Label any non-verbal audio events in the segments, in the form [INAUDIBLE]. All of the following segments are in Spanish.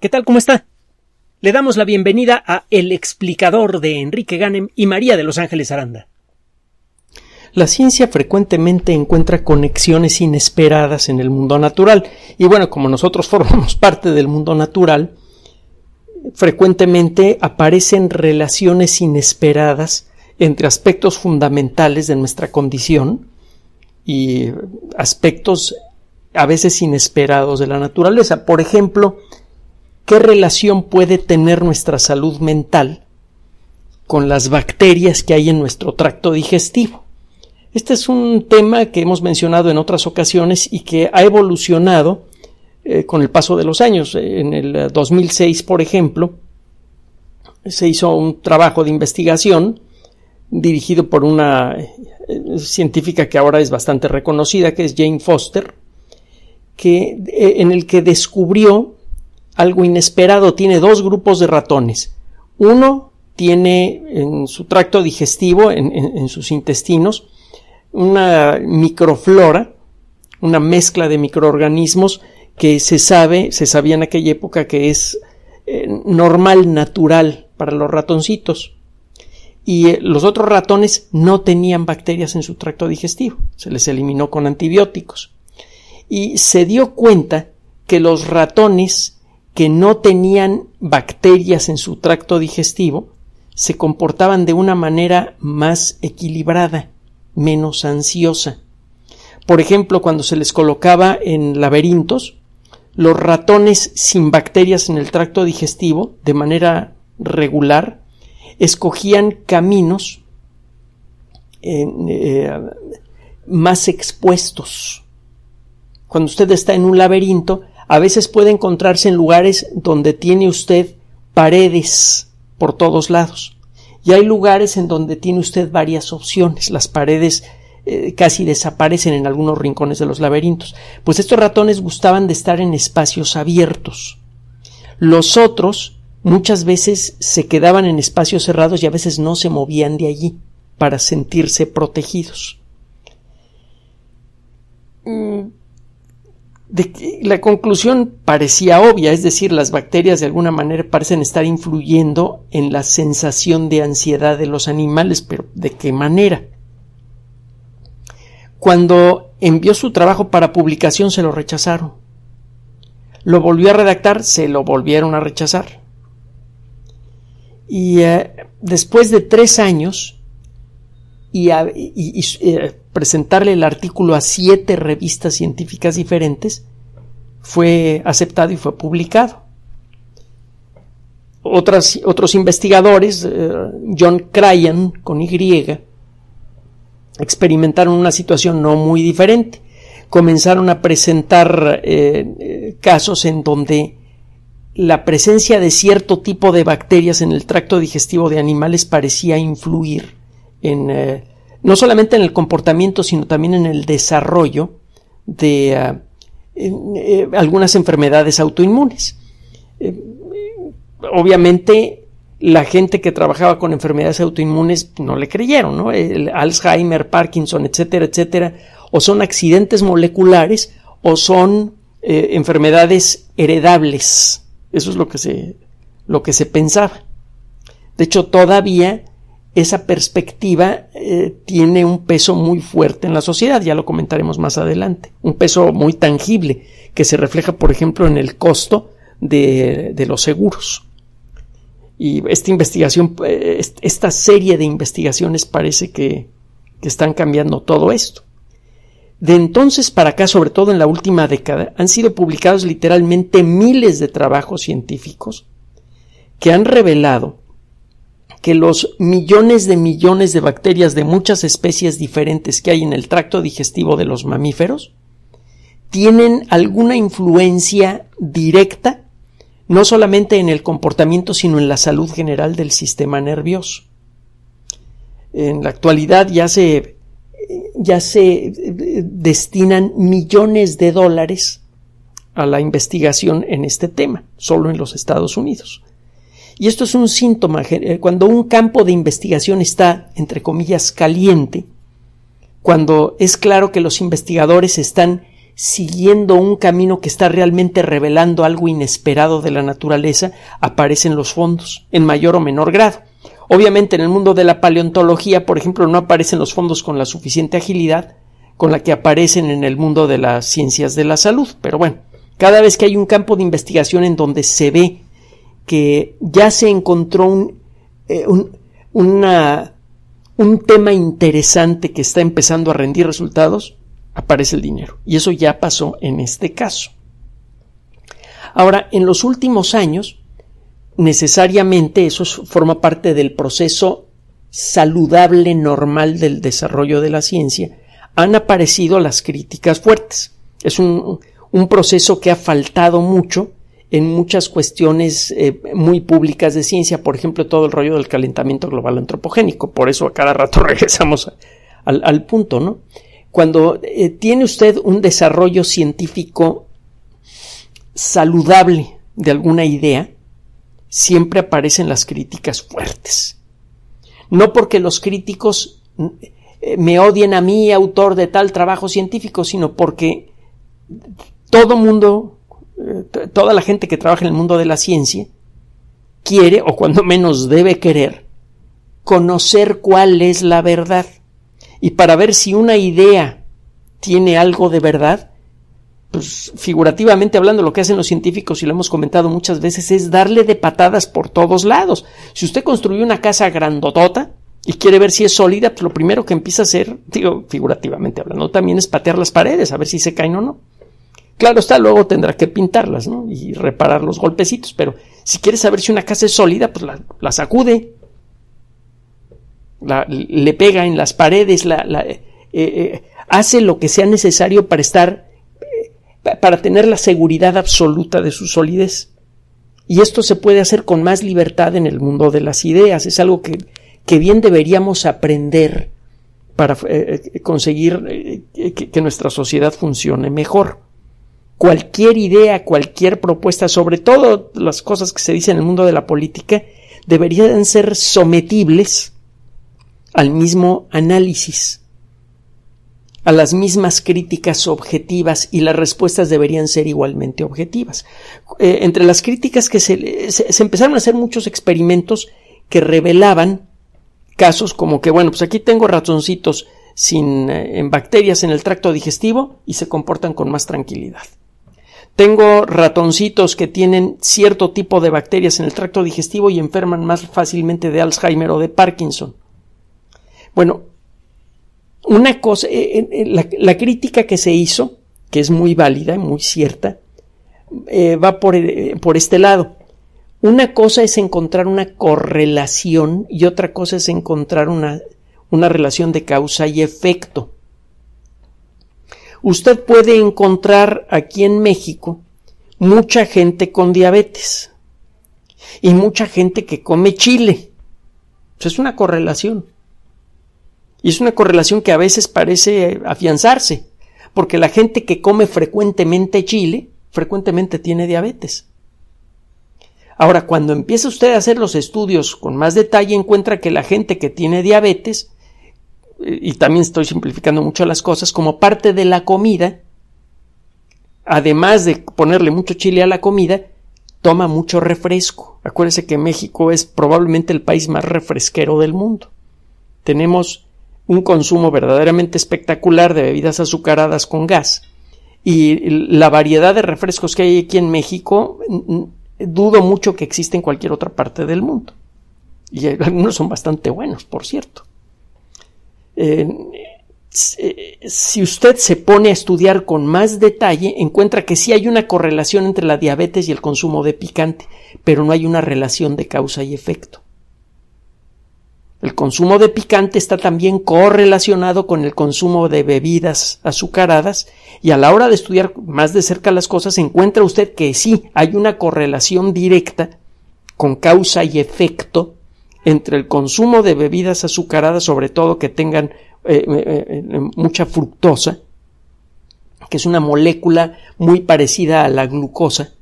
¿Qué tal? ¿Cómo está? Le damos la bienvenida a El explicador de Enrique Ganem y María de Los Ángeles Aranda. La ciencia frecuentemente encuentra conexiones inesperadas en el mundo natural y bueno, como nosotros [LAUGHS] formamos parte del mundo natural, frecuentemente aparecen relaciones inesperadas entre aspectos fundamentales de nuestra condición y aspectos a veces inesperados de la naturaleza. Por ejemplo, ¿Qué relación puede tener nuestra salud mental con las bacterias que hay en nuestro tracto digestivo? Este es un tema que hemos mencionado en otras ocasiones y que ha evolucionado eh, con el paso de los años. En el 2006, eh, por ejemplo, se hizo un trabajo de investigación dirigido por una eh, científica que ahora es bastante reconocida, que es Jane Foster, que, en el que descubrió algo inesperado, tiene dos grupos de ratones. Uno tiene en su tracto digestivo, en, sus intestinos, una microflora, una mezcla de microorganismos que se sabe, se sabía en aquella época que es eh, normal, natural para los ratoncitos. Y eh, los otros ratones no tenían bacterias en su tracto digestivo, se les eliminó con antibióticos. Y se dio cuenta que los ratones que no tenían bacterias en su tracto digestivo se comportaban de una manera más equilibrada, menos ansiosa. Por ejemplo, cuando se les colocaba en laberintos, los ratones sin bacterias en el tracto digestivo, de manera regular, escogían caminos eh, más expuestos. Cuando usted está en un laberinto, a veces puede encontrarse en lugares donde tiene usted paredes por todos lados. Y hay lugares en donde tiene usted varias opciones. Las paredes eh, casi desaparecen en algunos rincones de los laberintos. Pues estos ratones gustaban de estar en espacios abiertos. Los otros muchas veces se quedaban en espacios cerrados y a veces no se movían de allí para sentirse protegidos. Mm, la conclusión parecía obvia, es decir, las bacterias de alguna manera parecen estar influyendo en la sensación de ansiedad de los animales, pero ¿de qué manera? Cuando envió su trabajo para publicación se lo rechazaron. Lo volvió a redactar, se lo volvieron a rechazar. Y eh, después de tres años, y, eh, presentarle el artículo a siete revistas científicas diferentes, fue aceptado y fue publicado. otros investigadores, eh, John Cryan con Y, experimentaron una situación no muy diferente. Comenzaron a presentar eh, casos en donde la presencia de cierto tipo de bacterias en el tracto digestivo de animales parecía influir eh, no solamente en el comportamiento, sino también en el desarrollo de ah, eh, algunas enfermedades autoinmunes. Eh, obviamente, la gente que trabajaba con enfermedades autoinmunes no le creyeron, ¿no? Alzheimer, Parkinson, etcétera, etcétera, o son accidentes moleculares o son enfermedades heredables. Eso es lo que se, lo que se pensaba. De hecho, todavía esa perspectiva eh, tiene un peso muy fuerte en la sociedad, ya lo comentaremos más adelante, un peso muy tangible que se refleja, por ejemplo, en el costo de, de los seguros. Y esta investigación, eh, esta serie de investigaciones parece que, que están cambiando todo esto. De entonces para acá, sobre todo en la última década, han sido publicados literalmente miles de trabajos científicos que han revelado que los millones de millones de bacterias de muchas especies diferentes que hay en el tracto digestivo de los mamíferos tienen alguna influencia directa no solamente en el comportamiento sino en la salud general del sistema nervioso. En la actualidad ya se, ya se eh, destinan millones de dólares a la investigación en este tema, solo en los Estados Unidos. Y esto es un síntoma. Eh, cuando un campo de investigación está, entre comillas, caliente, cuando es claro que los investigadores están siguiendo un camino que está realmente revelando algo inesperado de la naturaleza, aparecen los fondos, en mayor o menor grado. Obviamente en el mundo de la paleontología, por ejemplo, no aparecen los fondos con la suficiente agilidad con la que aparecen en el mundo de las ciencias de la salud. Pero bueno, cada vez que hay un campo de investigación en donde se ve que ya se encontró eh, un, tema interesante que está empezando a rendir resultados, aparece el dinero. Y eso ya pasó en este caso. Ahora, en los últimos años, necesariamente eso forma parte del proceso saludable normal del desarrollo de la ciencia, han aparecido las críticas fuertes. Es un, un proceso que ha faltado mucho en muchas cuestiones eh, muy públicas de ciencia, por ejemplo, todo el rollo del calentamiento global antropogénico. Por eso a cada rato [LAUGHS] regresamos al, punto, ¿no? Cuando eh, tiene usted un desarrollo científico saludable de alguna idea, siempre aparecen las críticas fuertes. No porque los críticos eh, me odien a mí, autor de tal trabajo científico, sino porque todo mundo toda la gente que trabaja en el mundo de la ciencia quiere, o cuando menos debe querer, conocer cuál es la verdad. Y para ver si una idea tiene algo de verdad, pues, figurativamente hablando, lo que hacen los científicos, y lo hemos comentado muchas veces, es darle de patadas por todos lados. Si usted construye una casa grandotota y quiere ver si es sólida, pues lo primero que empieza a hacer, digo, figurativamente hablando, también es patear las paredes, a ver si se caen o no. Claro está, luego tendrá que pintarlas y reparar los golpecitos, pero si quiere saber si una casa es sólida, pues la, sacude, le pega en las paredes, eh, eh, hace lo que sea necesario para estar, eh, para tener la seguridad absoluta de su solidez. Y esto se puede hacer con más libertad en el mundo de las ideas, es algo que, bien deberíamos aprender para conseguir que nuestra sociedad funcione mejor cualquier idea, cualquier propuesta, sobre todo las cosas que se dicen en el mundo de la política, deberían ser sometibles al mismo análisis, a las mismas críticas objetivas y las respuestas deberían ser igualmente objetivas. Eh, entre las críticas que se, empezaron a hacer muchos experimentos que revelaban casos como que, bueno, pues aquí tengo ratoncitos sin, eh, en bacterias en el tracto digestivo y se comportan con más tranquilidad. Tengo ratoncitos que tienen cierto tipo de bacterias en el tracto digestivo y enferman más fácilmente de Alzheimer o de Parkinson. Bueno, una cosa, eh, eh, eh, la, crítica que se hizo, que es muy válida y muy cierta, va por, por este lado. Una cosa es encontrar una correlación y otra cosa es encontrar una, una relación de causa y efecto usted puede encontrar aquí en México mucha gente con diabetes y mucha gente que come chile. Pues es una correlación. Y es una correlación que a veces parece eh, afianzarse, porque la gente que come frecuentemente chile, frecuentemente tiene diabetes. Ahora, cuando empieza usted a hacer los estudios con más detalle, encuentra que la gente que tiene diabetes y también estoy simplificando mucho las cosas, como parte de la comida, además de ponerle mucho chile a la comida, toma mucho refresco. Acuérdense que México es probablemente el país más refresquero del mundo. Tenemos un consumo verdaderamente espectacular de bebidas azucaradas con gas. Y la variedad de refrescos que hay aquí en México, dudo mucho que exista en cualquier otra parte del mundo. Y algunos son bastante buenos, por cierto. Eh, si usted se pone a estudiar con más detalle, encuentra que sí hay una correlación entre la diabetes y el consumo de picante, pero no hay una relación de causa y efecto. El consumo de picante está también correlacionado con el consumo de bebidas azucaradas y a la hora de estudiar más de cerca las cosas encuentra usted que sí hay una correlación directa con causa y efecto entre el consumo de bebidas azucaradas, sobre todo que tengan eh, eh, eh, mucha fructosa, que es una molécula muy parecida a la glucosa,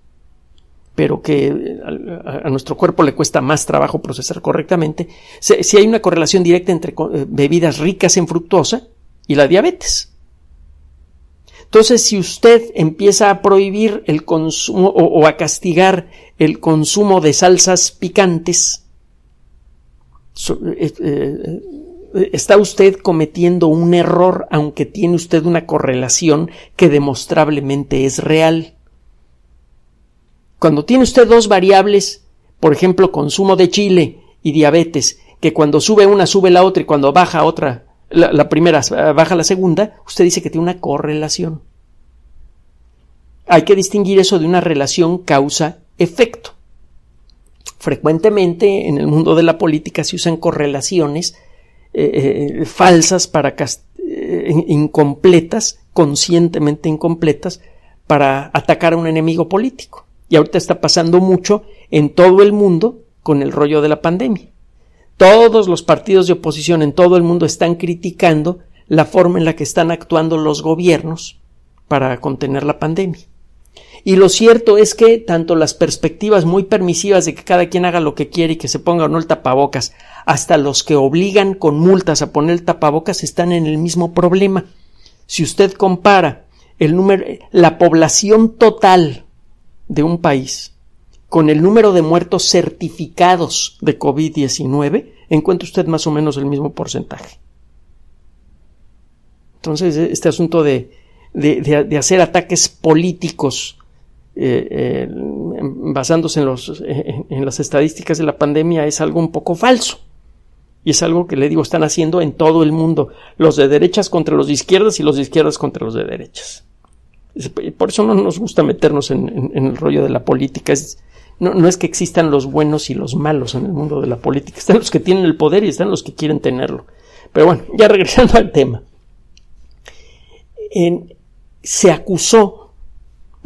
pero que a, nuestro cuerpo le cuesta más trabajo procesar correctamente, si, hay una correlación directa entre bebidas ricas en fructosa y la diabetes. Entonces, si usted empieza a prohibir el consumo o a castigar el consumo de salsas picantes, eh, eh, está usted cometiendo un error aunque tiene usted una correlación que demostrablemente es real. Cuando tiene usted dos variables, por ejemplo, consumo de chile y diabetes, que cuando sube una sube la otra y cuando baja otra, la primera ah, baja la segunda, usted dice que tiene una correlación. Hay que distinguir eso de una relación causa-efecto. Frecuentemente en el mundo de la política se usan correlaciones eh, eh, falsas para eh, incompletas, conscientemente incompletas, para atacar a un enemigo político. Y ahorita está pasando mucho en todo el mundo con el rollo de la pandemia. Todos los partidos de oposición en todo el mundo están criticando la forma en la que están actuando los gobiernos para contener la pandemia. Y lo cierto es que tanto las perspectivas muy permisivas de que cada quien haga lo que quiere y que se ponga o no el tapabocas, hasta los que obligan con multas a poner el tapabocas están en el mismo problema. Si usted compara el número, la población total de un país con el número de muertos certificados de COVID-19, encuentra usted más o menos el mismo porcentaje. Entonces, este asunto de hacer ataques políticos eh, basándose en, en las estadísticas de la pandemia es algo un poco falso. Y es algo que le digo, están haciendo en todo el mundo, los de derechas contra los de izquierdas y los de izquierdas contra los de derechas. Por eso no nos gusta meternos en, el rollo de la política. no, es que existan los buenos y los malos en el mundo de la política. Están los que tienen el poder y están los que quieren tenerlo. Pero bueno, ya regresando al tema. se acusó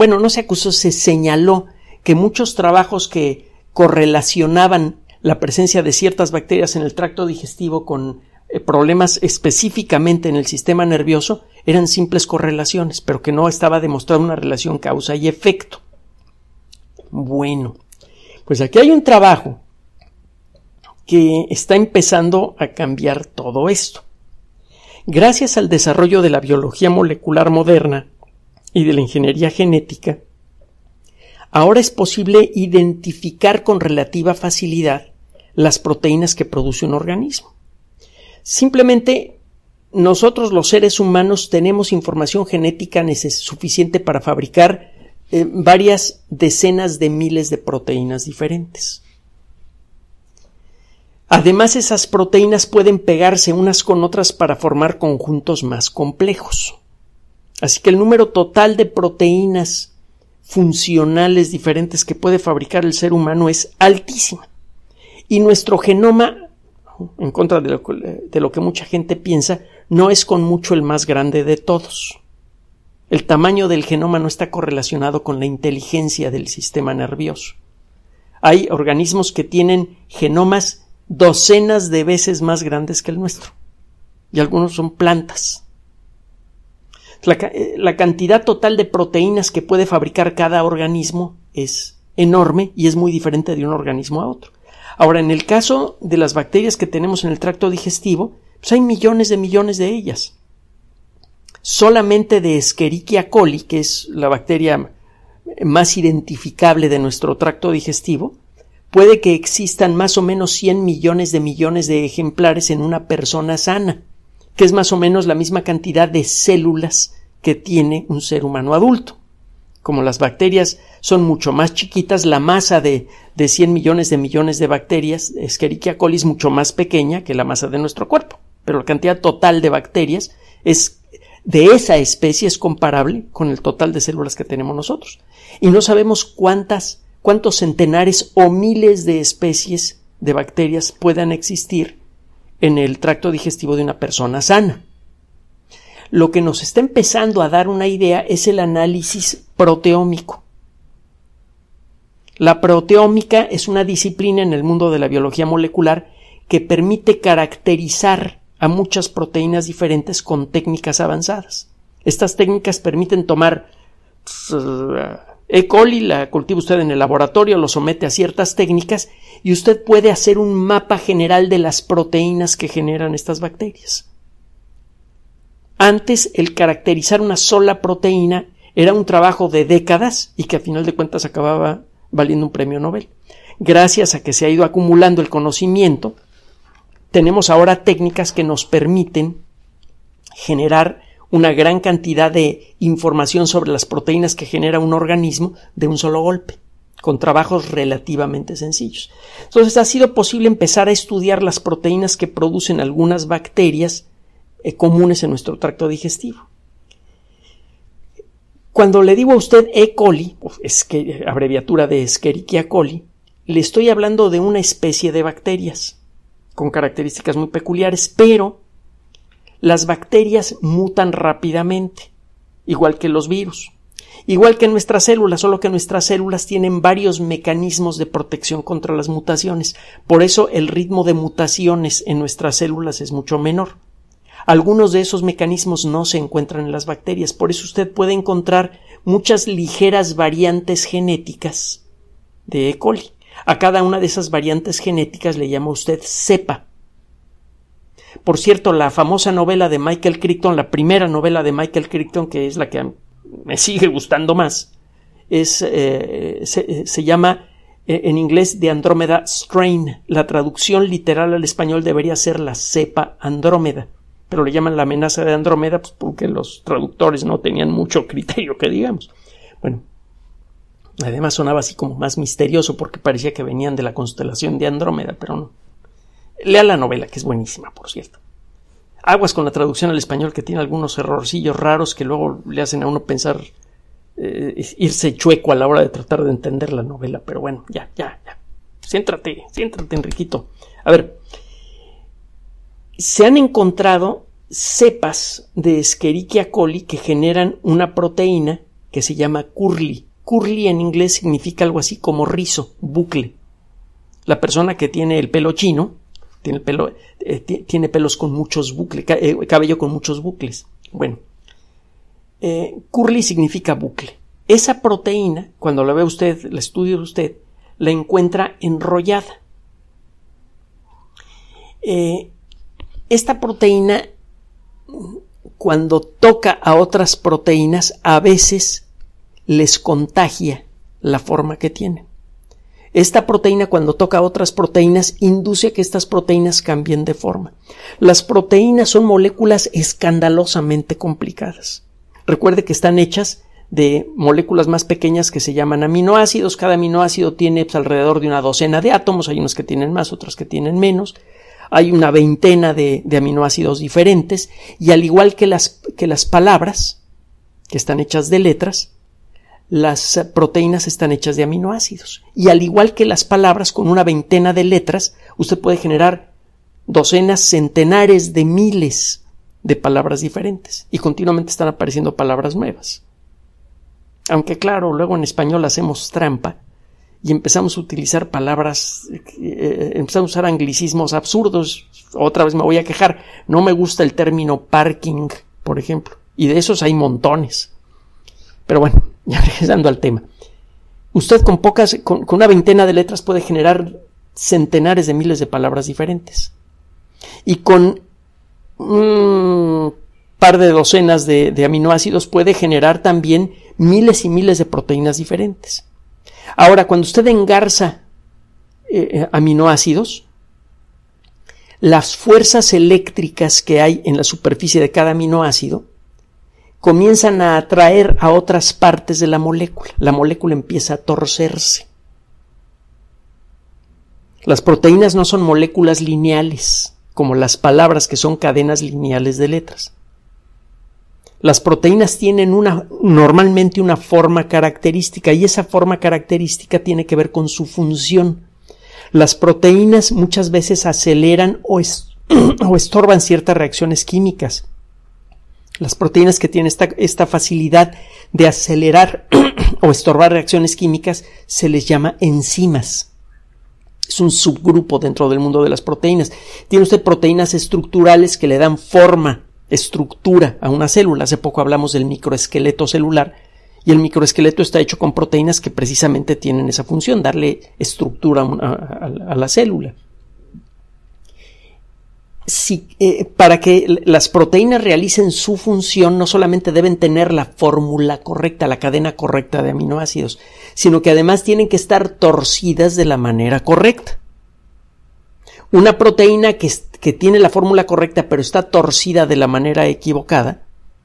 bueno, no se acusó, se señaló que muchos trabajos que correlacionaban la presencia de ciertas bacterias en el tracto digestivo con eh, problemas específicamente en el sistema nervioso eran simples correlaciones, pero que no estaba demostrada una relación causa y efecto. Bueno, pues aquí hay un trabajo que está empezando a cambiar todo esto. Gracias al desarrollo de la biología molecular moderna, y de la ingeniería genética, ahora es posible identificar con relativa facilidad las proteínas que produce un organismo. Simplemente nosotros los seres humanos tenemos información genética suficiente para fabricar eh, varias decenas de miles de proteínas diferentes. Además, esas proteínas pueden pegarse unas con otras para formar conjuntos más complejos. Así que el número total de proteínas funcionales diferentes que puede fabricar el ser humano es altísimo. Y nuestro genoma, en contra de lo que mucha gente piensa, no es con mucho el más grande de todos. El tamaño del genoma no está correlacionado con la inteligencia del sistema nervioso. Hay organismos que tienen genomas docenas de veces más grandes que el nuestro. Y algunos son plantas. Eh, la, cantidad total de proteínas que puede fabricar cada organismo es enorme y es muy diferente de un organismo a otro. Ahora, en el caso de las bacterias que tenemos en el tracto digestivo, pues hay millones de millones de ellas. Solamente de Escherichia coli, que es la bacteria más identificable de nuestro tracto digestivo, puede que existan más o menos 100 millones de millones de ejemplares en una persona sana que es más o menos la misma cantidad de células que tiene un ser humano adulto. Como las bacterias son mucho más chiquitas, la masa de, de 100 millones de millones de bacterias, Escherichia coli, es mucho más pequeña que la masa de nuestro cuerpo. Pero la cantidad total de bacterias es de esa especie es comparable con el total de células que tenemos nosotros. Y no sabemos cuántas, cuántos centenares o miles de especies de bacterias puedan existir en el tracto digestivo de una persona sana. Lo que nos está empezando a dar una idea es el análisis proteómico. La proteómica es una disciplina en el mundo de la biología molecular que permite caracterizar a muchas proteínas diferentes con técnicas avanzadas. Estas técnicas permiten tomar pues, e. coli la cultiva usted en el laboratorio, lo somete a ciertas técnicas y usted puede hacer un mapa general de las proteínas que generan estas bacterias. Antes el caracterizar una sola proteína era un trabajo de décadas y que a final de cuentas acababa valiendo un premio Nobel. Gracias a que se ha ido acumulando el conocimiento, tenemos ahora técnicas que nos permiten generar una gran cantidad de información sobre las proteínas que genera un organismo de un solo golpe, con trabajos relativamente sencillos. Entonces ha sido posible empezar a estudiar las proteínas que producen algunas bacterias eh, comunes en nuestro tracto digestivo. Cuando le digo a usted E. coli, abreviatura de Escherichia coli, le estoy hablando de una especie de bacterias con características muy peculiares, pero las bacterias mutan rápidamente, igual que los virus, igual que nuestras células, solo que nuestras células tienen varios mecanismos de protección contra las mutaciones. Por eso el ritmo de mutaciones en nuestras células es mucho menor. Algunos de esos mecanismos no se encuentran en las bacterias, por eso usted puede encontrar muchas ligeras variantes genéticas de E. coli. A cada una de esas variantes genéticas le llama usted cepa. Por cierto, la famosa novela de Michael Crichton, la primera novela de Michael Crichton, que es la que me sigue gustando más, es, eh, se, llama eh, en inglés de Andrómeda Strain. La traducción literal al español debería ser la cepa Andrómeda, pero le llaman la amenaza de Andrómeda pues, porque los traductores no tenían mucho criterio que digamos. Bueno, además sonaba así como más misterioso porque parecía que venían de la constelación de Andrómeda, pero no. Lea la novela, que es buenísima, por cierto. Aguas con la traducción al español, que tiene algunos errorcillos raros que luego le hacen a uno pensar eh, irse chueco a la hora de tratar de entender la novela. Pero bueno, ya, ya, ya. Siéntrate, siéntate, Enriquito. A ver, se han encontrado cepas de Escherichia coli que generan una proteína que se llama curly. Curly en inglés significa algo así como rizo, bucle. La persona que tiene el pelo chino tiene, pelo, eh, tiene pelos con muchos bucles, eh, cabello con muchos bucles. Bueno, eh, curly significa bucle. Esa proteína, cuando la ve usted, la estudia usted, la encuentra enrollada. esta proteína, cuando toca a otras proteínas, a veces les contagia la forma que tiene. Esta proteína cuando toca otras proteínas induce a que estas proteínas cambien de forma. Las proteínas son moléculas escandalosamente complicadas. Recuerde que están hechas de moléculas más pequeñas que se llaman aminoácidos. Cada aminoácido tiene pues, alrededor de una docena de átomos. Hay unos que tienen más, otros que tienen menos. Hay una veintena de, de aminoácidos diferentes. Y al igual que las, que las palabras, que están hechas de letras, las proteínas están hechas de aminoácidos. Y al igual que las palabras, con una veintena de letras, usted puede generar docenas, centenares de miles de palabras diferentes. Y continuamente están apareciendo palabras nuevas. Aunque claro, luego en español hacemos trampa y empezamos a utilizar palabras, eh, eh, empezamos a usar anglicismos absurdos. Otra vez me voy a quejar. No me gusta el término parking, por ejemplo. Y de esos hay montones. Pero bueno, ya [LAUGHS] regresando al tema. Usted con pocas, con, una veintena de letras puede generar centenares de miles de palabras diferentes. Y con un mm, par de docenas de, aminoácidos puede generar también miles y miles de proteínas diferentes. Ahora, cuando usted engarza eh, eh, aminoácidos, las fuerzas eléctricas que hay en la superficie de cada aminoácido comienzan a atraer a otras partes de la molécula. La molécula empieza a torcerse. Las proteínas no son moléculas lineales, como las palabras que son cadenas lineales de letras. Las proteínas tienen una, normalmente una forma característica y esa forma característica tiene que ver con su función. Las proteínas muchas veces aceleran o, [CLEARS THROAT] o estorban ciertas reacciones químicas las proteínas que tienen esta, facilidad de acelerar [CLEARS THROAT] o estorbar reacciones químicas se les llama enzimas. Es un subgrupo dentro del mundo de las proteínas. Tiene usted proteínas estructurales que le dan forma, estructura a una célula. Hace poco hablamos del microesqueleto celular y el microesqueleto está hecho con proteínas que precisamente tienen esa función, darle estructura a la célula. Eh, para que las proteínas realicen su función, no solamente deben tener la fórmula correcta, la cadena correcta de aminoácidos, sino que además tienen que estar torcidas de la manera correcta. Una proteína que tiene la fórmula correcta pero está torcida de la manera equivocada,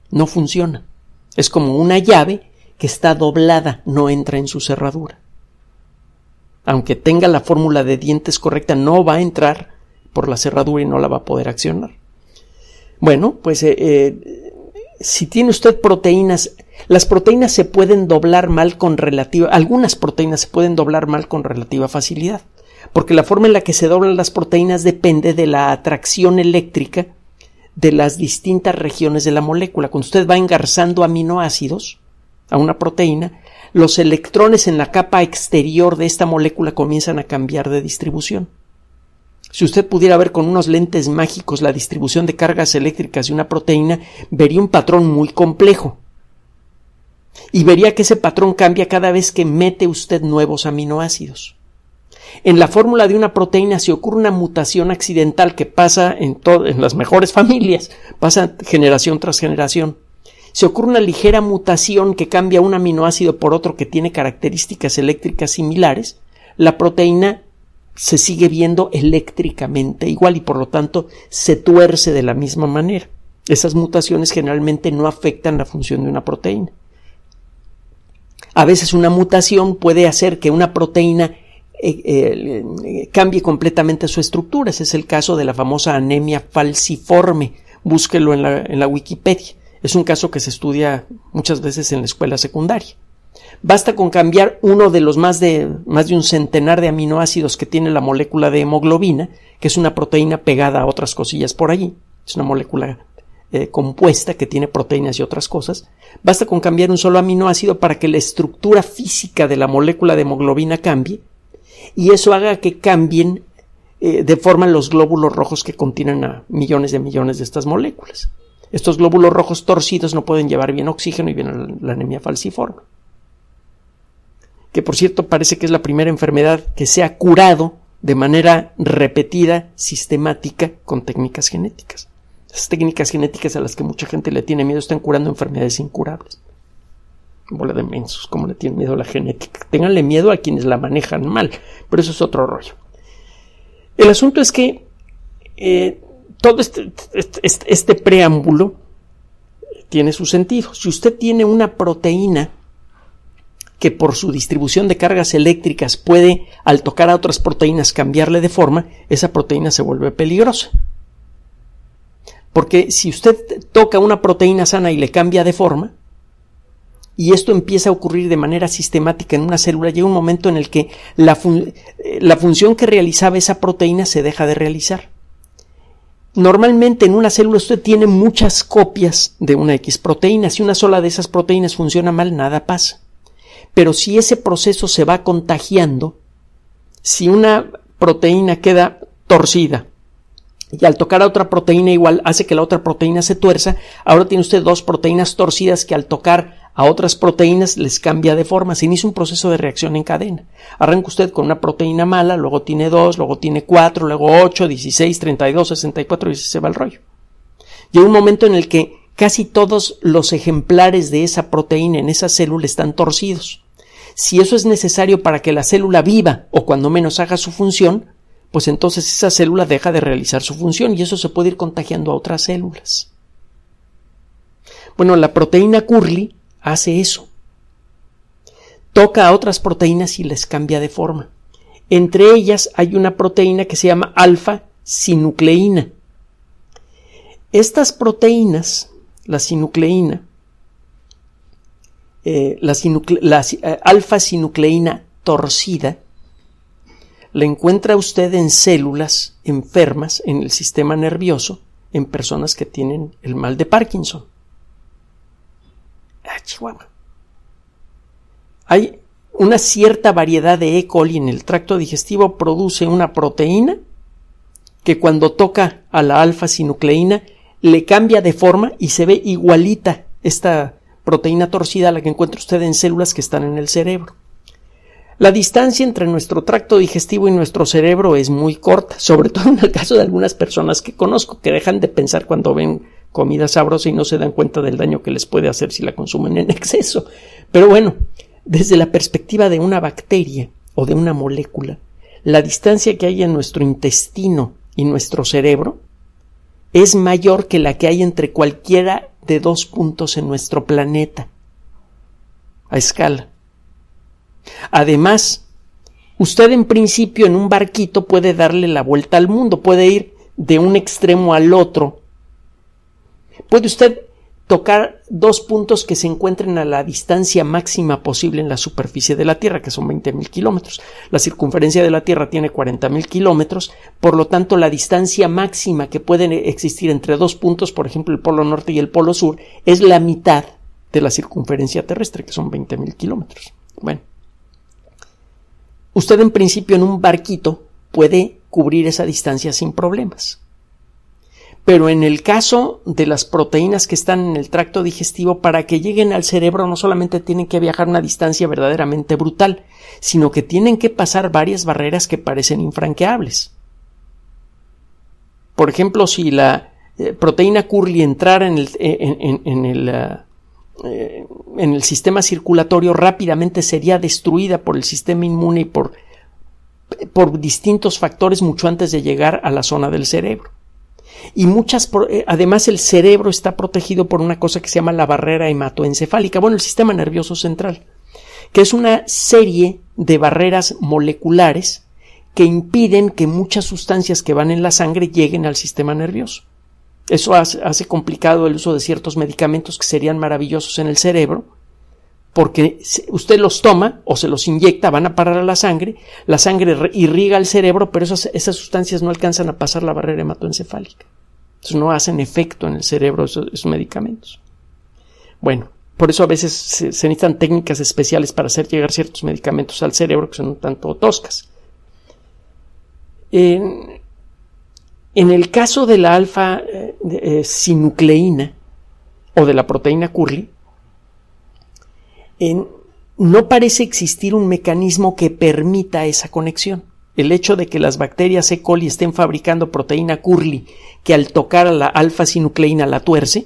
no funciona. Es como una llave que está doblada, no entra en su cerradura. Aunque tenga la fórmula de dientes correcta, no va a entrar por la cerradura y no la va a poder accionar. Bueno, pues eh, eh, si tiene usted proteínas, las proteínas se pueden doblar mal con relativa, algunas proteínas se pueden doblar mal con relativa facilidad, porque la forma en la que se doblan las proteínas depende de la atracción eléctrica de las distintas regiones de la molécula. Cuando usted va engarzando aminoácidos a una proteína, los electrones en la capa exterior de esta molécula comienzan a cambiar de distribución. Si usted pudiera ver con unos lentes mágicos la distribución de cargas eléctricas de una proteína, vería un patrón muy complejo. Y vería que ese patrón cambia cada vez que mete usted nuevos aminoácidos. En la fórmula de una proteína, si ocurre una mutación accidental que pasa en, en las mejores familias, pasa generación tras generación, si ocurre una ligera mutación que cambia un aminoácido por otro que tiene características eléctricas similares, la proteína se sigue viendo eléctricamente igual y por lo tanto se tuerce de la misma manera. Esas mutaciones generalmente no afectan la función de una proteína. A veces una mutación puede hacer que una proteína eh, eh, cambie completamente su estructura. Ese es el caso de la famosa anemia falciforme. Búsquelo en la Wikipedia. Es un caso que se estudia muchas veces en la escuela secundaria. Basta con cambiar uno de los más de, un centenar de aminoácidos que tiene la molécula de hemoglobina, que es una proteína pegada a otras cosillas por allí. Es una molécula eh, compuesta que tiene proteínas y otras cosas. Basta con cambiar un solo aminoácido para que la estructura física de la molécula de hemoglobina cambie y eso haga que cambien eh, de forma los glóbulos rojos que contienen a millones de millones de estas moléculas. Estos glóbulos rojos torcidos no pueden llevar bien oxígeno y bien la anemia falciforme que por cierto parece que es la primera enfermedad que se ha curado de manera repetida, sistemática, con técnicas genéticas. Las técnicas genéticas a las que mucha gente le tiene miedo están curando enfermedades incurables. Bola de mensos, como le tienen miedo a la genética. Ténganle miedo a quienes la manejan mal, pero eso es otro rollo. El asunto es que eh, todo este, este, este, este preámbulo tiene su sentido. Si usted tiene una proteína que por su distribución de cargas eléctricas puede, al tocar a otras proteínas, cambiarle de forma, esa proteína se vuelve peligrosa. Porque si usted toca una proteína sana y le cambia de forma, y esto empieza a ocurrir de manera sistemática en una célula, llega un momento en el que la, eh, función que realizaba esa proteína se deja de realizar. Normalmente en una célula usted tiene muchas copias de una X proteína. Si una sola de esas proteínas funciona mal, nada pasa. Pero si ese proceso se va contagiando, si una proteína queda torcida y al tocar a otra proteína igual hace que la otra proteína se tuerza, ahora tiene usted dos proteínas torcidas que al tocar a otras proteínas les cambia de forma, se inicia un proceso de reacción en cadena. Arranca usted con una proteína mala, luego tiene dos, luego tiene cuatro, luego ocho, dieciséis, treinta y dos, sesenta y cuatro y se va el rollo. Llega un momento en el que casi todos los ejemplares de esa proteína en esa célula están torcidos. Si eso es necesario para que la célula viva o cuando menos haga su función, pues entonces esa célula deja de realizar su función y eso se puede ir contagiando a otras células. Bueno, la proteína Curly hace eso. Toca a otras proteínas y les cambia de forma. Entre ellas hay una proteína que se llama alfa-sinucleína. Estas proteínas, la sinucleína, eh, la, eh, alfa-sinucleína torcida, la encuentra usted en células enfermas en el sistema nervioso, en personas que tienen el mal de Parkinson. Ah, Hay una cierta variedad de E. coli en el tracto digestivo produce una proteína que cuando toca a la alfa-sinucleína le cambia de forma y se ve igualita esta proteína torcida la que encuentra usted en células que están en el cerebro. La distancia entre nuestro tracto digestivo y nuestro cerebro es muy corta, sobre todo en el caso de algunas personas que conozco que dejan de pensar cuando ven comida sabrosa y no se dan cuenta del daño que les puede hacer si la consumen en [LAUGHS] exceso. Pero bueno, desde la perspectiva de una bacteria o de una molécula, la distancia que hay en nuestro intestino y nuestro cerebro es mayor que la que hay entre cualquiera de dos puntos en nuestro planeta a escala. Además, usted en principio en un barquito puede darle la vuelta al mundo, puede ir de un extremo al otro. Puede usted tocar dos puntos que se encuentren a la distancia máxima posible en la superficie de la Tierra, que son 20.000 kilómetros. La circunferencia de la Tierra tiene 40.000 kilómetros, por lo tanto la distancia máxima que puede e-, existir entre dos puntos, por ejemplo el Polo Norte y el Polo Sur, es la mitad de la circunferencia terrestre, que son 20.000 kilómetros. Bueno, usted en principio en un barquito puede cubrir esa distancia sin problemas. Pero en el caso de las proteínas que están en el tracto digestivo, para que lleguen al cerebro no solamente tienen que viajar una distancia verdaderamente brutal, sino que tienen que pasar varias barreras que parecen infranqueables. Por ejemplo, si la eh, proteína curly entrara en el, eh, en, eh, en el sistema circulatorio rápidamente sería destruida por el sistema inmune y por, por distintos factores mucho antes de llegar a la zona del cerebro. Y muchas, eh, además el cerebro está protegido por una cosa que se llama la barrera hematoencefálica, bueno, el sistema nervioso central, que es una serie de barreras moleculares que impiden que muchas sustancias que van en la sangre lleguen al sistema nervioso. Eso hace, complicado el uso de ciertos medicamentos que serían maravillosos en el cerebro, porque usted los toma o se los inyecta, van a parar a la sangre, la sangre irriga el cerebro, pero esas, sustancias no alcanzan a pasar la barrera hematoencefálica. Entonces no hacen efecto en el cerebro esos, medicamentos. Bueno, por eso a veces se, necesitan técnicas especiales para hacer llegar ciertos medicamentos al cerebro que son un tanto toscas. En, el caso de la alfa-sinucleína eh, eh, o de la proteína Curly, no parece existir un mecanismo que permita esa conexión. El hecho de que las bacterias E. coli estén fabricando proteína curly que al tocar a la alfa-sinucleína la tuerce,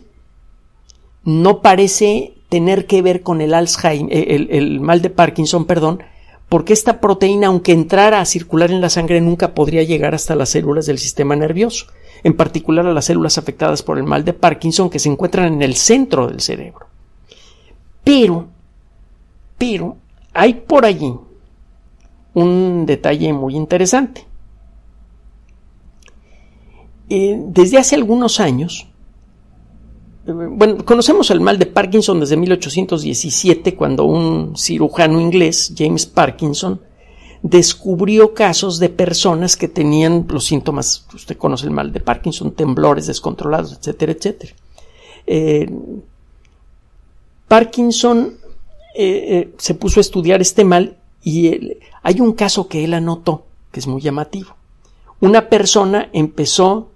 no parece tener que ver con el Alzheimer, eh, el, mal de Parkinson, perdón, porque esta proteína, aunque entrara a circular en la sangre, nunca podría llegar hasta las células del sistema nervioso, en particular a las células afectadas por el mal de Parkinson que se encuentran en el centro del cerebro. Pero pero hay por allí un detalle muy interesante. Eh, desde hace algunos años, eh, bueno, conocemos el mal de Parkinson desde 1817, cuando un cirujano inglés, James Parkinson, descubrió casos de personas que tenían los síntomas, usted conoce el mal de Parkinson, temblores descontrolados, etcétera, etcétera. Eh, Parkinson eh, eh, se puso a estudiar este mal y hay un caso que él anotó, que es muy llamativo. Una persona empezó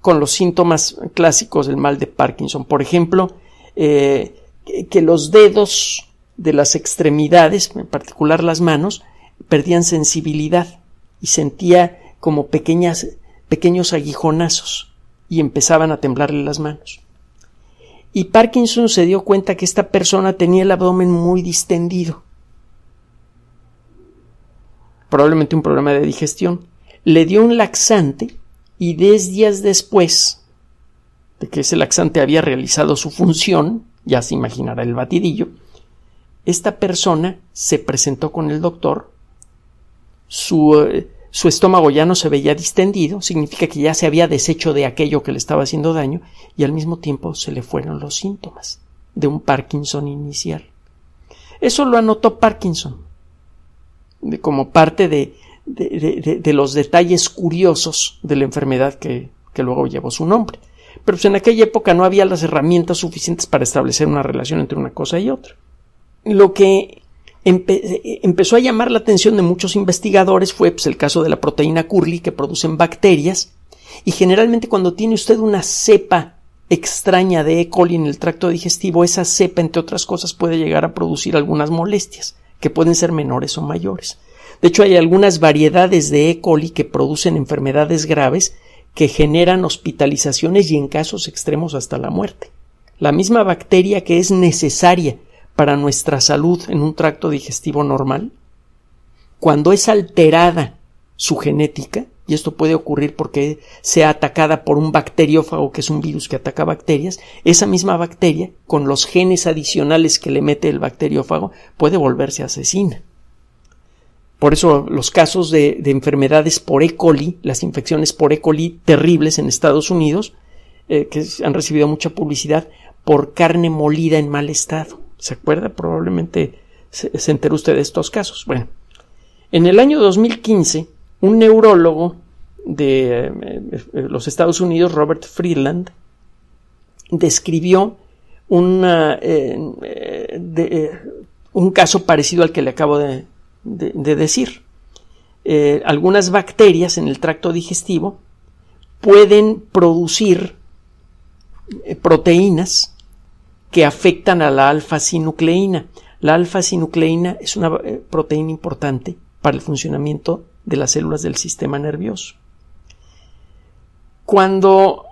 con los síntomas clásicos del mal de Parkinson, por ejemplo, eh, que los dedos de las extremidades, en particular las manos, perdían sensibilidad y sentía como pequeñas, pequeños aguijonazos y empezaban a temblarle las manos y Parkinson se dio cuenta que esta persona tenía el abdomen muy distendido. Probablemente un problema de digestión. Le dio un laxante y 10 días después de que ese laxante había realizado su función, ya se imaginará el batidillo, esta persona se presentó con el doctor, su, eh, su estómago ya no se veía distendido, significa que ya se había deshecho de aquello que le estaba haciendo daño y al mismo tiempo se le fueron los síntomas de un Parkinson inicial. Eso lo anotó Parkinson como parte de, los detalles curiosos de la enfermedad que, luego llevó su nombre. Pero pues, en aquella época no había las herramientas suficientes para establecer una relación entre una cosa y otra. Lo que eh, empezó a llamar la atención de muchos investigadores fue pues, el caso de la proteína Curly que producen bacterias y generalmente cuando tiene usted una cepa extraña de E. coli en el tracto digestivo, esa cepa, entre otras cosas, puede llegar a producir algunas molestias, que pueden ser menores o mayores. De hecho, hay algunas variedades de E. coli que producen enfermedades graves que generan hospitalizaciones y en casos extremos hasta la muerte. La misma bacteria que es necesaria para nuestra salud en un tracto digestivo normal, cuando es alterada su genética, y esto puede ocurrir porque sea atacada por un bacteriófago, que es un virus que ataca bacterias, esa misma bacteria, con los genes adicionales que le mete el bacteriófago, puede volverse asesina. Por eso los casos de, enfermedades por E. coli, las infecciones por E. coli terribles en Estados Unidos, eh, que han recibido mucha publicidad, por carne molida en mal estado. ¿Se acuerda? Probablemente se, enteró usted de estos casos. Bueno, en el año 2015, un neurólogo de eh, eh, eh, los Estados Unidos, Robert Freeland, describió un caso parecido al que le acabo de, decir. algunas bacterias en el tracto digestivo pueden producir proteínas que afectan a la alfa-sinucleína. La alfa-sinucleína es una eh, proteína importante para el funcionamiento de las células del sistema nervioso. Cuando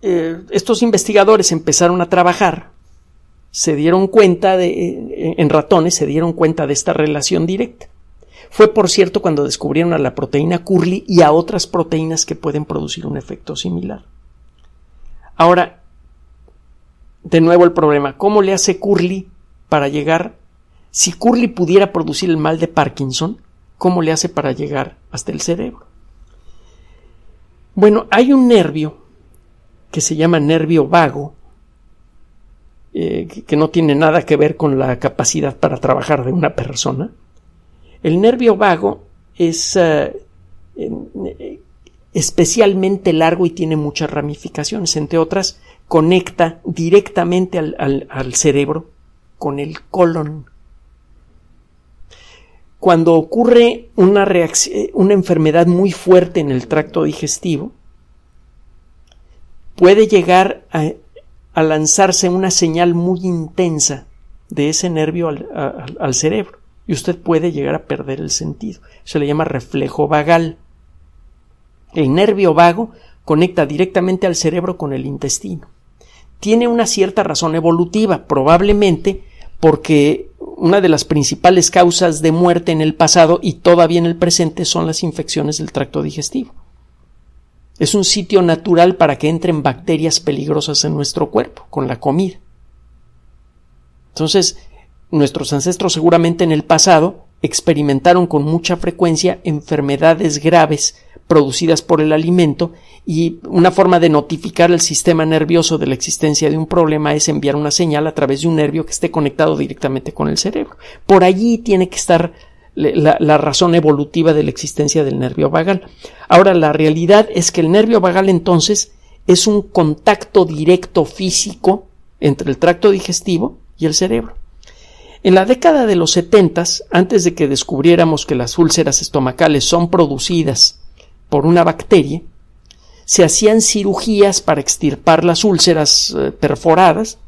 eh, estos investigadores empezaron a trabajar, se dieron cuenta de, eh, en ratones, se dieron cuenta de esta relación directa. Fue, por cierto, cuando descubrieron a la proteína Curly y a otras proteínas que pueden producir un efecto similar. Ahora, de nuevo el problema. ¿Cómo le hace Curly para llegar? Si Curly pudiera producir el mal de Parkinson, ¿cómo le hace para llegar hasta el cerebro? Bueno, hay un nervio que se llama nervio vago, eh, que no tiene nada que ver con la capacidad para trabajar de una persona. El nervio vago es eh, eh, especialmente largo y tiene muchas ramificaciones, entre otras, conecta directamente al, cerebro con el colon. Cuando ocurre una, una enfermedad muy fuerte en el tracto digestivo, puede llegar a, lanzarse una señal muy intensa de ese nervio al, cerebro y usted puede llegar a perder el sentido. Se le llama reflejo vagal. El nervio vago conecta directamente al cerebro con el intestino tiene una cierta razón evolutiva, probablemente porque una de las principales causas de muerte en el pasado y todavía en el presente son las infecciones del tracto digestivo. Es un sitio natural para que entren bacterias peligrosas en nuestro cuerpo, con la comida. Entonces, nuestros ancestros seguramente en el pasado experimentaron con mucha frecuencia enfermedades graves producidas por el alimento y una forma de notificar al sistema nervioso de la existencia de un problema es enviar una señal a través de un nervio que esté conectado directamente con el cerebro. Por allí tiene que estar la, razón evolutiva de la existencia del nervio vagal. Ahora, la realidad es que el nervio vagal entonces es un contacto directo físico entre el tracto digestivo y el cerebro. En la década de los setentas, antes de que descubriéramos que las úlceras estomacales son producidas por una bacteria, se hacían cirugías para extirpar las úlceras eh, perforadas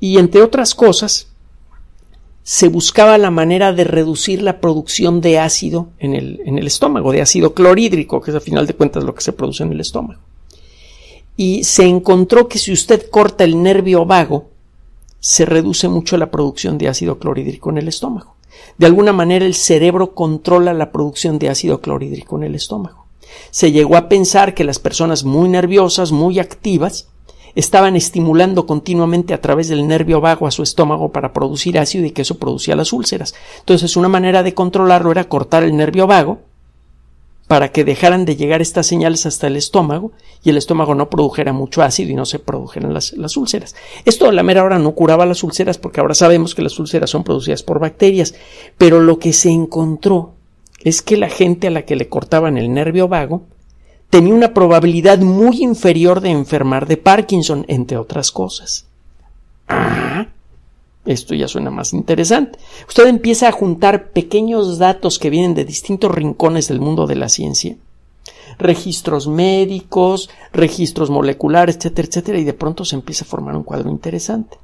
y, entre otras cosas, se buscaba la manera de reducir la producción de ácido en el, en el estómago, de ácido clorhídrico, que es a final de cuentas lo que se produce en el estómago. Y se encontró que si usted corta el nervio vago, se reduce mucho la producción de ácido clorhídrico en el estómago. De alguna manera el cerebro controla la producción de ácido clorhídrico en el estómago. Se llegó a pensar que las personas muy nerviosas, muy activas, estaban estimulando continuamente a través del nervio vago a su estómago para producir ácido y que eso producía las úlceras. Entonces una manera de controlarlo era cortar el nervio vago para que dejaran de llegar estas señales hasta el estómago y el estómago no produjera mucho ácido y no se produjeran las, úlceras. Esto a la mera hora no curaba las úlceras porque ahora sabemos que las úlceras son producidas por bacterias, pero lo que se encontró es que la gente a la que le cortaban el nervio vago tenía una probabilidad muy inferior de enfermar de Parkinson, entre otras cosas. Ah, esto ya suena más interesante. Usted empieza a juntar pequeños datos que vienen de distintos rincones del mundo de la ciencia, registros médicos, registros moleculares, etcétera, etcétera, y de pronto se empieza a formar un cuadro interesante.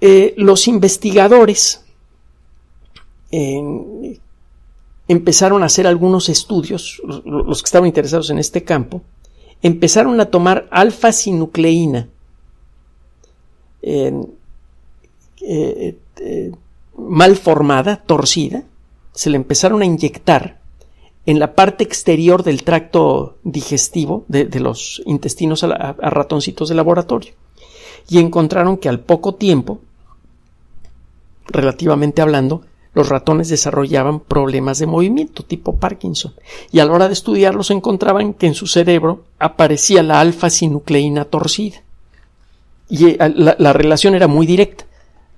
Eh, los investigadores empezaron a hacer algunos estudios, los que estaban interesados en este campo, empezaron a tomar alfa-sinucleína. Eh, eh, mal formada, torcida, se le empezaron a inyectar en la parte exterior del tracto digestivo de, los intestinos a, ratoncitos de laboratorio. Y encontraron que al poco tiempo, relativamente hablando, los ratones desarrollaban problemas de movimiento tipo Parkinson, y a la hora de estudiarlos encontraban que en su cerebro aparecía la alfa-sinucleína torcida. Y eh, la, relación era muy directa.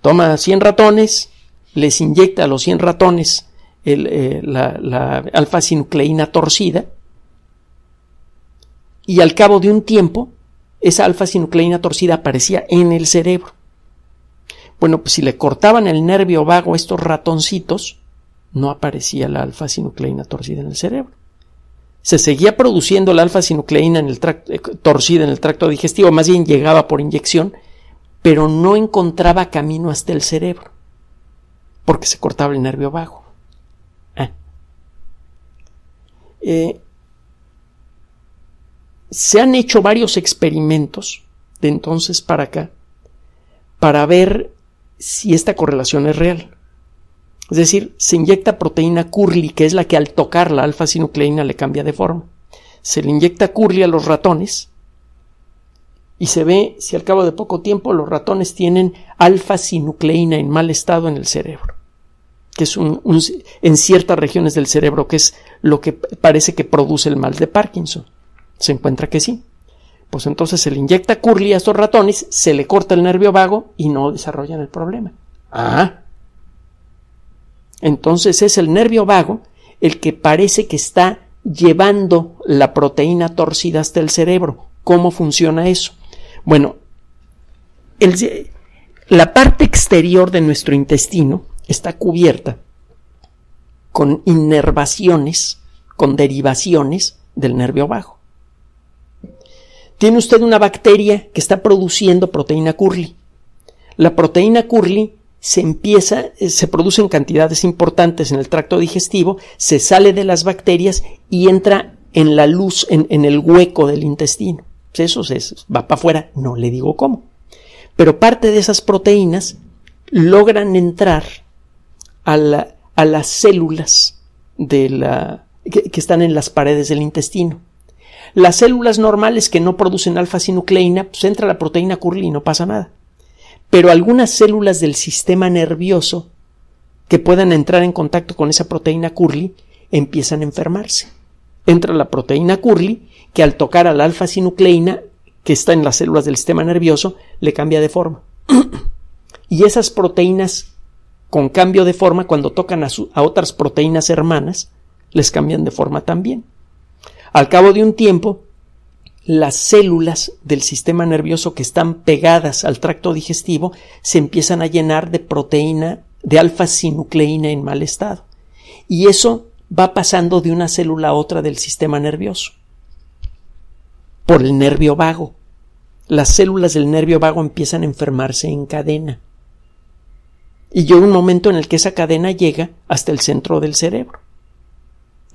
Toma 100 ratones, les inyecta a los 100 ratones eh, la, la alfa-sinucleína torcida, y al cabo de un tiempo, esa alfa-sinucleína torcida aparecía en el cerebro. Bueno, pues si le cortaban el nervio vago a estos ratoncitos, no aparecía la alfa-sinucleína torcida en el cerebro. Se seguía produciendo la alfa-sinucleína en el tracto, eh, torcida en el tracto digestivo, más bien llegaba por inyección, pero no encontraba camino hasta el cerebro, porque se cortaba el nervio vago. Ah. Eh, se han hecho varios experimentos de entonces para acá para ver si esta correlación es real. Es decir, se inyecta proteína curly, que es la que al tocar la alfa-sinucleína le cambia de forma. Se le inyecta curly a los ratones y se ve si al cabo de poco tiempo los ratones tienen alfa-sinucleína en mal estado en el cerebro, que es en ciertas regiones del cerebro, que es lo que parece que produce el mal de Parkinson. Se encuentra que sí, pues entonces se le inyecta curly a estos ratones, se le corta el nervio vago y no desarrollan el problema. Ah. Entonces es el nervio vago el que parece que está llevando la proteína torcida hasta el cerebro. ¿Cómo funciona eso? Bueno, la parte exterior de nuestro intestino está cubierta con innervaciones, con derivaciones del nervio vago tiene usted una bacteria que está produciendo proteína curly. La proteína curly se empieza, eh, se produce en cantidades importantes en el tracto digestivo, se sale de las bacterias y entra en la luz, en, el hueco del intestino. Pues eso va para afuera, no le digo cómo. Pero parte de esas proteínas logran entrar a, las células que están en las paredes del intestino las células normales que no producen alfa-sinucleína, pues entra la proteína Curly y no pasa nada. Pero algunas células del sistema nervioso que puedan entrar en contacto con esa proteína Curly empiezan a enfermarse. Entra la proteína Curly que al tocar a la alfa-sinucleína que está en las células del sistema nervioso le cambia de forma. [CLEARS THROAT] y esas proteínas con cambio de forma cuando tocan a otras proteínas hermanas les cambian de forma también. Al cabo de un tiempo, las células del sistema nervioso que están pegadas al tracto digestivo se empiezan a llenar de proteína de alfa-sinucleína en mal estado. Y eso va pasando de una célula a otra del sistema nervioso. Por el nervio vago. Las células del nervio vago empiezan a enfermarse en cadena. Y llega un momento en el que esa cadena llega hasta el centro del cerebro.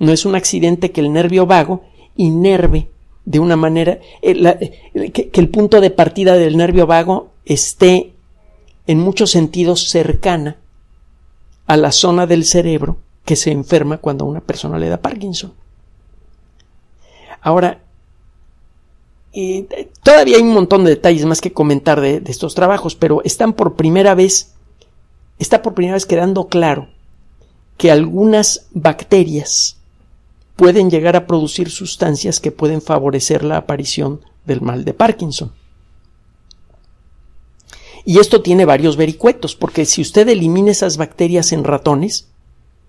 No es un accidente que el nervio vago inerve de una manera, eh, eh, que, el punto de partida del nervio vago esté en muchos sentidos cercana a la zona del cerebro que se enferma cuando a una persona le da Parkinson. Ahora, eh, todavía hay un montón de detalles más que comentar de, de estos trabajos, pero están por primera vez, está por primera vez quedando claro que algunas bacterias pueden llegar a producir sustancias que pueden favorecer la aparición del mal de Parkinson. Y esto tiene varios vericuetos, porque si usted elimina esas bacterias en ratones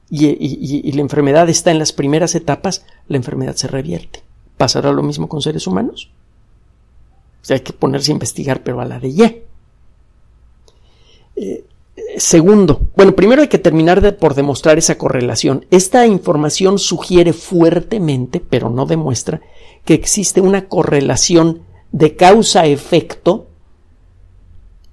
y, la enfermedad está en las primeras etapas, la enfermedad se revierte. ¿Pasará lo mismo con seres humanos? O pues sea, hay que ponerse a investigar, pero a la de Y. Segundo, bueno, primero hay que terminar por demostrar esa correlación. Esta información sugiere fuertemente, pero no demuestra, que existe una correlación de causa-efecto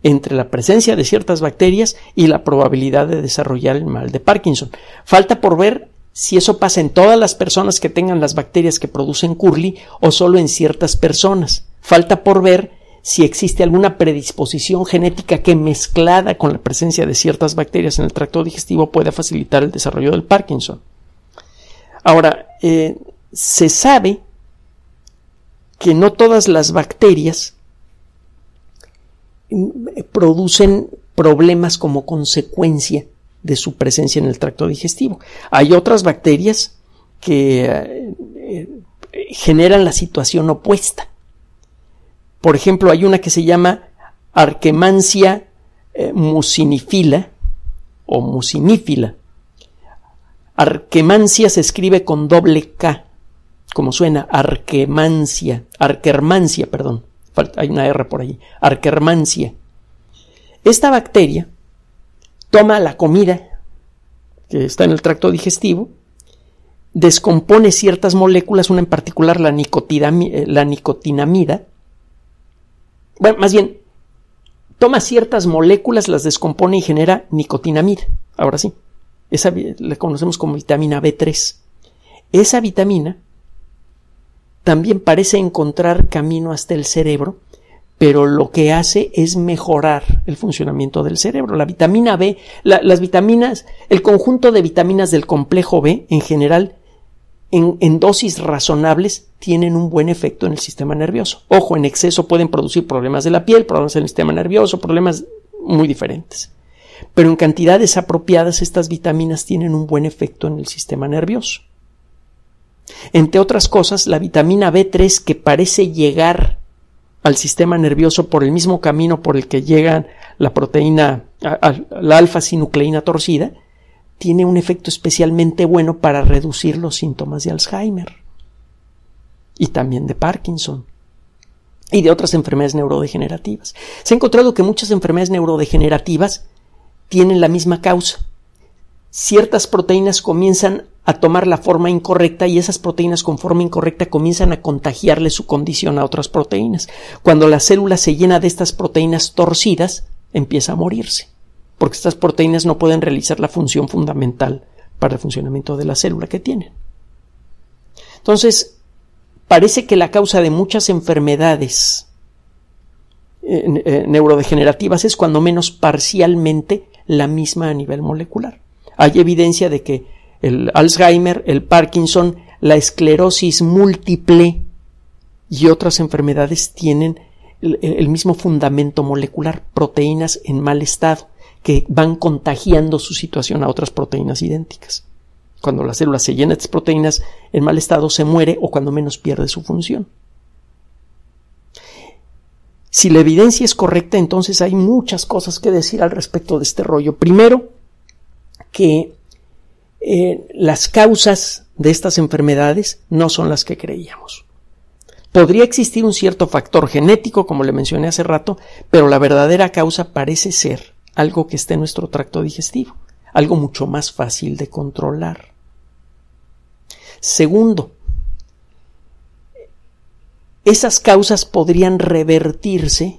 entre la presencia de ciertas bacterias y la probabilidad de desarrollar el mal de Parkinson. Falta por ver si eso pasa en todas las personas que tengan las bacterias que producen Curly o solo en ciertas personas. Falta por ver si existe alguna predisposición genética que mezclada con la presencia de ciertas bacterias en el tracto digestivo pueda facilitar el desarrollo del Parkinson. Ahora, eh, se sabe que no todas las bacterias mm, eh, producen problemas como consecuencia de su presencia en el tracto digestivo. Hay otras bacterias que eh, generan la situación opuesta por ejemplo, hay una que se llama Arquemancia eh, musinifila o mucinífila. Arquemancia se escribe con doble K, como suena, arquemancia, arquermancia, perdón, hay una R por ahí, arquermancia. Esta bacteria toma la comida que está en el tracto digestivo, descompone ciertas moléculas, una en particular la, eh, la nicotinamida, bueno, más bien, toma ciertas moléculas, las descompone y genera nicotinamida. Ahora sí, esa la conocemos como vitamina B3. Esa vitamina también parece encontrar camino hasta el cerebro, pero lo que hace es mejorar el funcionamiento del cerebro. La vitamina B, las vitaminas, el conjunto de vitaminas del complejo B en general en, dosis razonables tienen un buen efecto en el sistema nervioso. Ojo, en exceso pueden producir problemas de la piel, problemas en el sistema nervioso, problemas muy diferentes. Pero en cantidades apropiadas estas vitaminas tienen un buen efecto en el sistema nervioso. Entre otras cosas, la vitamina B3 que parece llegar al sistema nervioso por el mismo camino por el que llega la proteína, la alfa-sinucleína torcida, tiene un efecto especialmente bueno para reducir los síntomas de Alzheimer y también de Parkinson y de otras enfermedades neurodegenerativas. Se ha encontrado que muchas enfermedades neurodegenerativas tienen la misma causa. Ciertas proteínas comienzan a tomar la forma incorrecta y esas proteínas con forma incorrecta comienzan a contagiarle su condición a otras proteínas. Cuando la célula se llena de estas proteínas torcidas, empieza a morirse porque estas proteínas no pueden realizar la función fundamental para el funcionamiento de la célula que tienen. Entonces, parece que la causa de muchas enfermedades eh, eh, neurodegenerativas es cuando menos parcialmente la misma a nivel molecular. Hay evidencia de que el Alzheimer, el Parkinson, la esclerosis múltiple y otras enfermedades tienen el, mismo fundamento molecular, proteínas en mal estado que van contagiando su situación a otras proteínas idénticas. Cuando la célula se llena de proteínas en mal estado, se muere o cuando menos pierde su función. Si la evidencia es correcta, entonces hay muchas cosas que decir al respecto de este rollo. Primero, que eh, las causas de estas enfermedades no son las que creíamos. Podría existir un cierto factor genético, como le mencioné hace rato, pero la verdadera causa parece ser algo que esté en nuestro tracto digestivo, algo mucho más fácil de controlar. Segundo, esas causas podrían revertirse,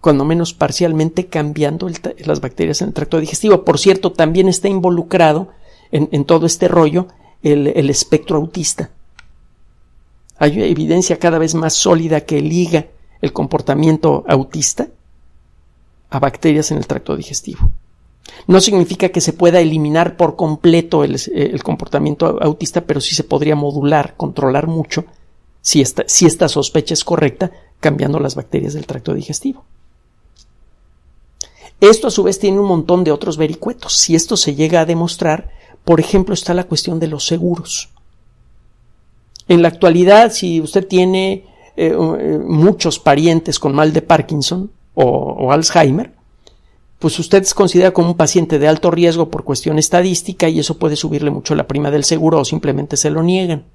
cuando menos parcialmente, cambiando las bacterias en el tracto digestivo. Por cierto, también está involucrado en, todo este rollo el espectro autista. Hay evidencia cada vez más sólida que liga el comportamiento autista bacterias en el tracto digestivo. No significa que se pueda eliminar por completo el, eh, comportamiento autista, pero sí se podría modular, controlar mucho, si esta, si esta sospecha es correcta, cambiando las bacterias del tracto digestivo. Esto a su vez tiene un montón de otros vericuetos. Si esto se llega a demostrar, por ejemplo, está la cuestión de los seguros. En la actualidad, si usted tiene eh, eh, muchos parientes con mal de Parkinson, o, Alzheimer, pues usted se considera como un paciente de alto riesgo por cuestión estadística y eso puede subirle mucho la prima del seguro o simplemente se lo niegan.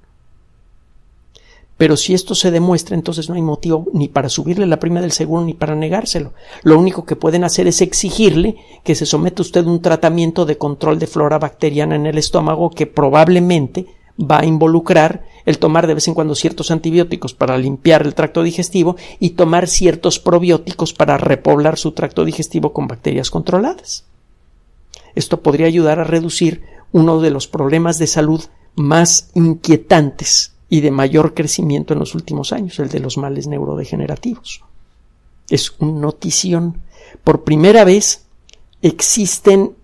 Pero si esto se demuestra, entonces no hay motivo ni para subirle la prima del seguro ni para negárselo. Lo único que pueden hacer es exigirle que se someta usted a un tratamiento de control de flora bacteriana en el estómago que probablemente va a involucrar el tomar de vez en cuando ciertos antibióticos para limpiar el tracto digestivo y tomar ciertos probióticos para repoblar su tracto digestivo con bacterias controladas. Esto podría ayudar a reducir uno de los problemas de salud más inquietantes y de mayor crecimiento en los últimos años, el de los males neurodegenerativos. Es una notición. Por primera vez existen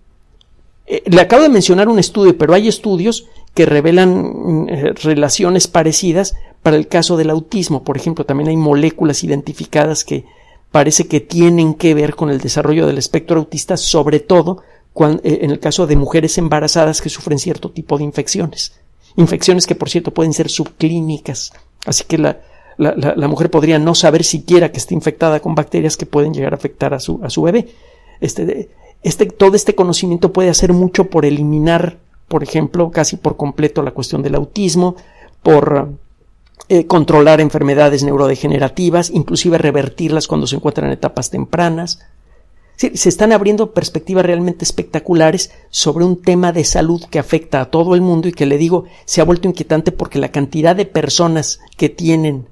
eh, le acabo de mencionar un estudio, pero hay estudios que revelan mm, eh, relaciones parecidas para el caso del autismo. Por ejemplo, también hay moléculas identificadas que parece que tienen que ver con el desarrollo del espectro autista, sobre todo eh, en el caso de mujeres embarazadas que sufren cierto tipo de infecciones. Infecciones que, por cierto, pueden ser subclínicas. Así que la, mujer podría no saber siquiera que está infectada con bacterias que pueden llegar a afectar a su, a su bebé. Este, este, todo este conocimiento puede hacer mucho por eliminar por ejemplo, casi por completo la cuestión del autismo, por eh, controlar enfermedades neurodegenerativas, inclusive revertirlas cuando se encuentran en etapas tempranas. se están abriendo perspectivas realmente espectaculares sobre un tema de salud que afecta a todo el mundo y que le digo se ha vuelto inquietante porque la cantidad de personas que tienen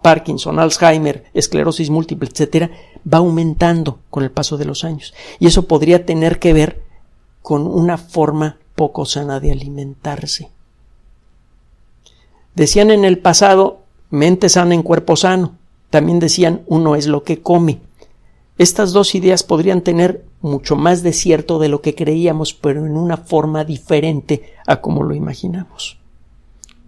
Parkinson, Alzheimer, esclerosis múltiple, etcétera, va aumentando con el paso de los años. Y eso podría tener que ver con una forma poco sana de alimentarse. Decían en el pasado, mente sana en cuerpo sano. También decían, uno es lo que come. Estas dos ideas podrían tener mucho más de cierto de lo que creíamos, pero en una forma diferente a como lo imaginamos.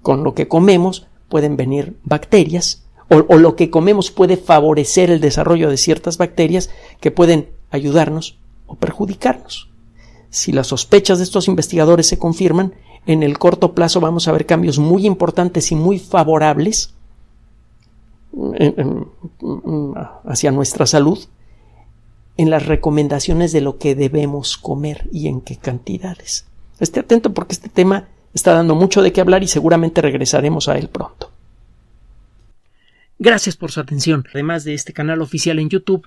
Con lo que comemos pueden venir bacterias, o, o lo que comemos puede favorecer el desarrollo de ciertas bacterias que pueden ayudarnos o perjudicarnos si las sospechas de estos investigadores se confirman, en el corto plazo vamos a ver cambios muy importantes y muy favorables mm, hacia nuestra salud en las recomendaciones de lo que debemos comer y en qué cantidades. Esté atento porque este tema está dando mucho de qué hablar y seguramente regresaremos a él pronto. Gracias por su atención. Además de este canal oficial en YouTube,